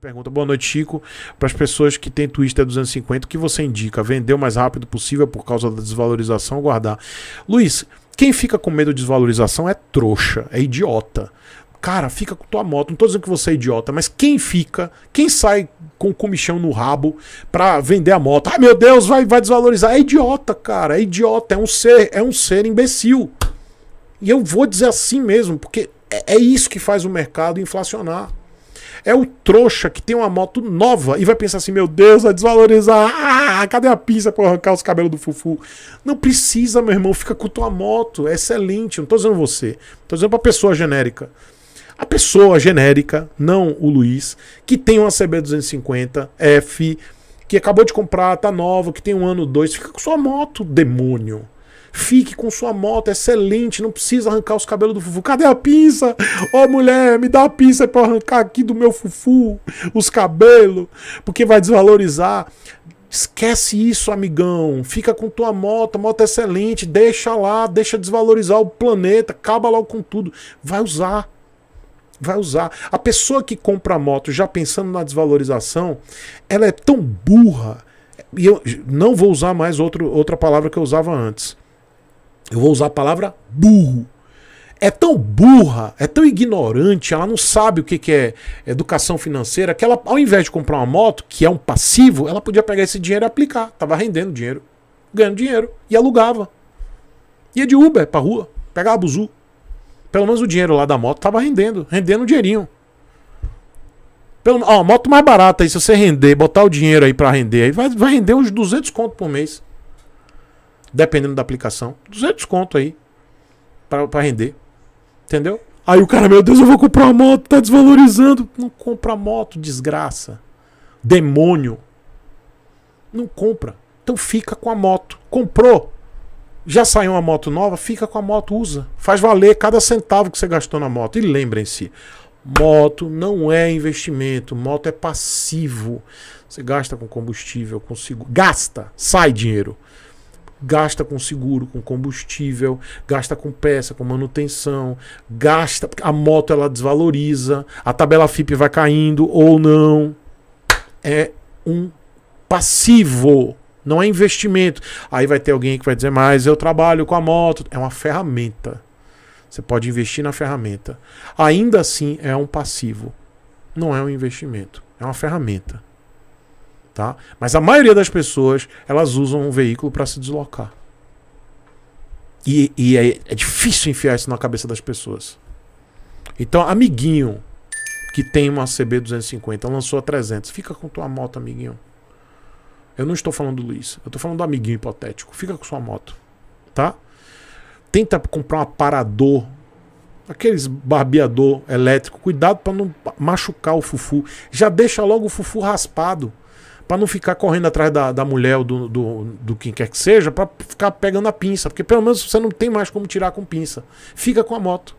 pergunta, boa noite, Chico. Para as pessoas que têm Twister 250, o que você indica? Vender o mais rápido possível por causa da desvalorização ou guardar? Luiz, quem fica com medo de desvalorização é trouxa, é idiota. Cara, fica com tua moto. Não tô dizendo que você é idiota, mas quem fica, quem sai com o comichão no rabo para vender a moto? Ai meu Deus, vai, vai desvalorizar. É idiota, cara. É idiota. É um ser, é um ser imbecil. E eu vou dizer assim mesmo, porque é, é isso que faz o mercado inflacionar é o trouxa que tem uma moto nova e vai pensar assim: meu Deus, vai desvalorizar. Ah, cadê a pizza pra arrancar os cabelos do Fufu? Não precisa, meu irmão, fica com tua moto. É excelente. Não tô dizendo você, tô dizendo pra pessoa genérica. A pessoa genérica, não o Luiz, que tem uma CB250F, que acabou de comprar, tá nova, que tem um ano ou dois, fica com sua moto, demônio. Fique com sua moto, excelente, não precisa arrancar os cabelos do fufu. Cadê a pinça? Ô oh, mulher, me dá a pinça para arrancar aqui do meu fufu os cabelos, porque vai desvalorizar. Esquece isso, amigão. Fica com tua moto, moto excelente, deixa lá, deixa desvalorizar o planeta, acaba logo com tudo. Vai usar. Vai usar. A pessoa que compra a moto já pensando na desvalorização, ela é tão burra. E eu não vou usar mais outro, outra palavra que eu usava antes. Eu vou usar a palavra burro. É tão burra, é tão ignorante, ela não sabe o que, é educação financeira, que ela, ao invés de comprar uma moto, que é um passivo, ela podia pegar esse dinheiro e aplicar. Tava rendendo dinheiro, ganhando dinheiro, e alugava. Ia de Uber pra rua, pegava buzu. Pelo menos o dinheiro lá da moto tava rendendo, rendendo um dinheirinho. Pelo, ó, moto mais barata aí, se você render, botar o dinheiro aí para render, aí vai, vai render uns 200 conto por mês dependendo da aplicação. 200 conto aí para render. Entendeu? Aí o cara, meu Deus, eu vou comprar uma moto, tá desvalorizando. Não compra moto, desgraça. Demônio. Não compra. Então fica com a moto. Comprou. Já saiu uma moto nova? Fica com a moto, usa. Faz valer cada centavo que você gastou na moto. E lembrem-se, moto não é investimento, moto é passivo. Você gasta com combustível, consigo, Gasta, sai dinheiro gasta com seguro, com combustível, gasta com peça, com manutenção, gasta a moto ela desvaloriza, a tabela FIP vai caindo ou não. É um passivo, não é investimento. Aí vai ter alguém que vai dizer: "Mas eu trabalho com a moto". É uma ferramenta. Você pode investir na ferramenta. Ainda assim é um passivo. Não é um investimento, é uma ferramenta. Tá? Mas a maioria das pessoas elas usam um veículo para se deslocar. E, e é, é, difícil enfiar isso na cabeça das pessoas. Então, amiguinho que tem uma CB 250, lançou a 300, fica com tua moto, amiguinho. Eu não estou falando do Luiz, eu estou falando do amiguinho hipotético. Fica com sua moto, tá? Tenta comprar um aparador, aqueles barbeador elétrico. Cuidado para não machucar o fufu. Já deixa logo o fufu raspado para não ficar correndo atrás da, da mulher ou do, do, do quem quer que seja, para ficar pegando a pinça, porque pelo menos você não tem mais como tirar com pinça. Fica com a moto.